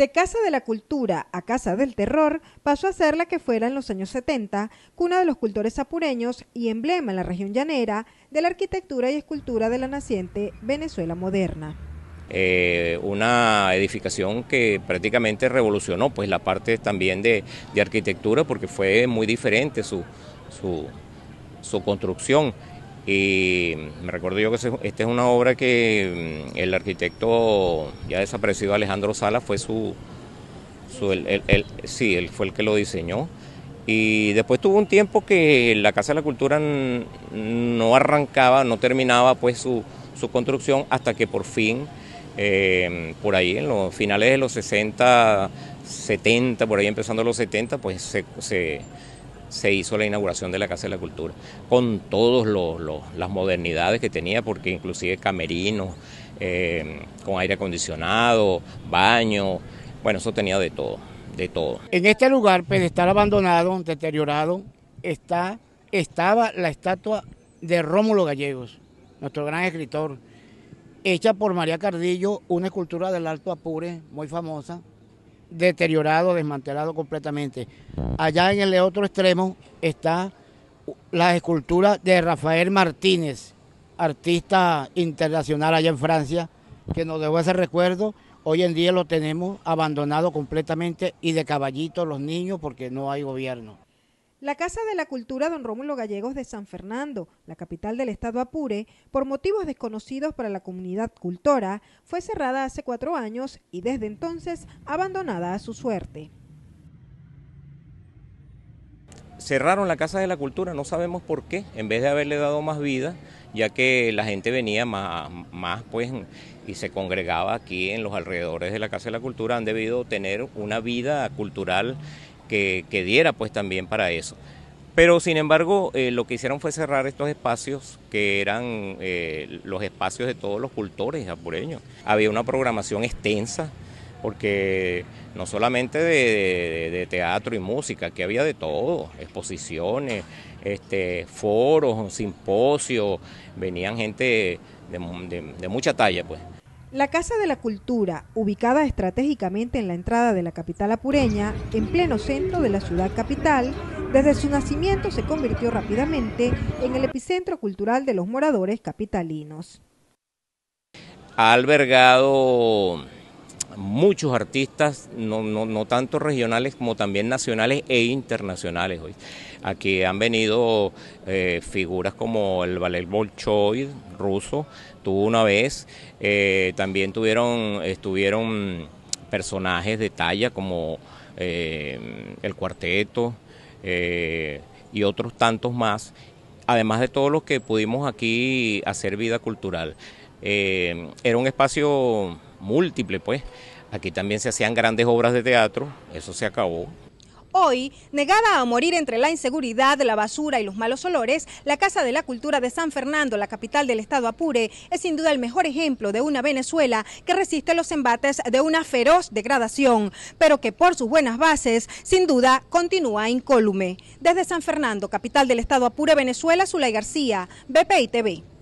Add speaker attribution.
Speaker 1: De Casa de la Cultura a Casa del Terror pasó a ser la que fuera en los años 70, cuna de los cultores apureños y emblema en la región llanera de la arquitectura y escultura de la naciente Venezuela moderna.
Speaker 2: Eh, una edificación que prácticamente revolucionó pues la parte también de, arquitectura porque fue muy diferente su, su construcción y me recuerdo yo que esta es una obra que mm, el arquitecto ya desaparecido Alejandro Sala fue su, su fue el que lo diseñó. Y después tuvo un tiempo que la Casa de la Cultura no arrancaba, no terminaba pues su, construcción hasta que por fin, em, por ahí en los finales de los 60, 70, por ahí empezando los 70, pues se se hizo la inauguración de la Casa de la Cultura, con todas las modernidades que tenía, porque inclusive camerinos, eh, con aire acondicionado, baño, bueno, eso tenía de todo, de todo.
Speaker 3: En este lugar, pedestal estar abandonado, deteriorado, está, estaba la estatua de Rómulo Gallegos, nuestro gran escritor, hecha por María Cardillo, una escultura del Alto Apure, muy famosa, deteriorado, desmantelado completamente. Allá en el otro extremo está la escultura de Rafael Martínez, artista internacional allá en Francia, que nos dejó ese recuerdo. Hoy en día lo tenemos abandonado completamente y de caballito los niños porque no hay gobierno.
Speaker 1: La Casa de la Cultura Don Rómulo Gallegos de San Fernando, la capital del estado Apure, por motivos desconocidos para la comunidad cultora, fue cerrada hace cuatro años y desde entonces abandonada a su suerte.
Speaker 2: Cerraron la Casa de la Cultura, no sabemos por qué, en vez de haberle dado más vida, ya que la gente venía más, más pues y se congregaba aquí en los alrededores de la Casa de la Cultura, han debido tener una vida cultural que, diera pues también para eso. Pero sin embargo, eh, lo que hicieron fue cerrar estos espacios que eran eh, los espacios de todos los cultores apureños. Había una programación extensa, porque no solamente de, teatro y música, que había de todo, exposiciones, este, foros, simposios, venían gente de, de mucha talla, pues.
Speaker 1: La Casa de la Cultura, ubicada estratégicamente en la entrada de la capital apureña, en pleno centro de la ciudad capital, desde su nacimiento se convirtió rápidamente en el epicentro cultural de los moradores capitalinos.
Speaker 2: albergado muchos artistas, no, tanto regionales como también nacionales e internacionales hoy. Aquí han venido eh, figuras como el ballet Bolchoy ruso, tuvo una vez, eh, también tuvieron, estuvieron personajes de talla como eh, el cuarteto y otros tantos más, además de todo lo que pudimos aquí hacer vida cultural. era un espacio múltiple, pues. Aquí también se hacían grandes obras de teatro, eso se acabó.
Speaker 1: Hoy, negada a morir entre la inseguridad, la basura y los malos olores, la Casa de la Cultura de San Fernando, la capital del estado Apure, es sin duda el mejor ejemplo de una Venezuela que resiste los embates de una feroz degradación, pero que por sus buenas bases, sin duda, continúa incólume. Desde San Fernando, capital del estado Apure, Venezuela, Zulay García, BPI TV.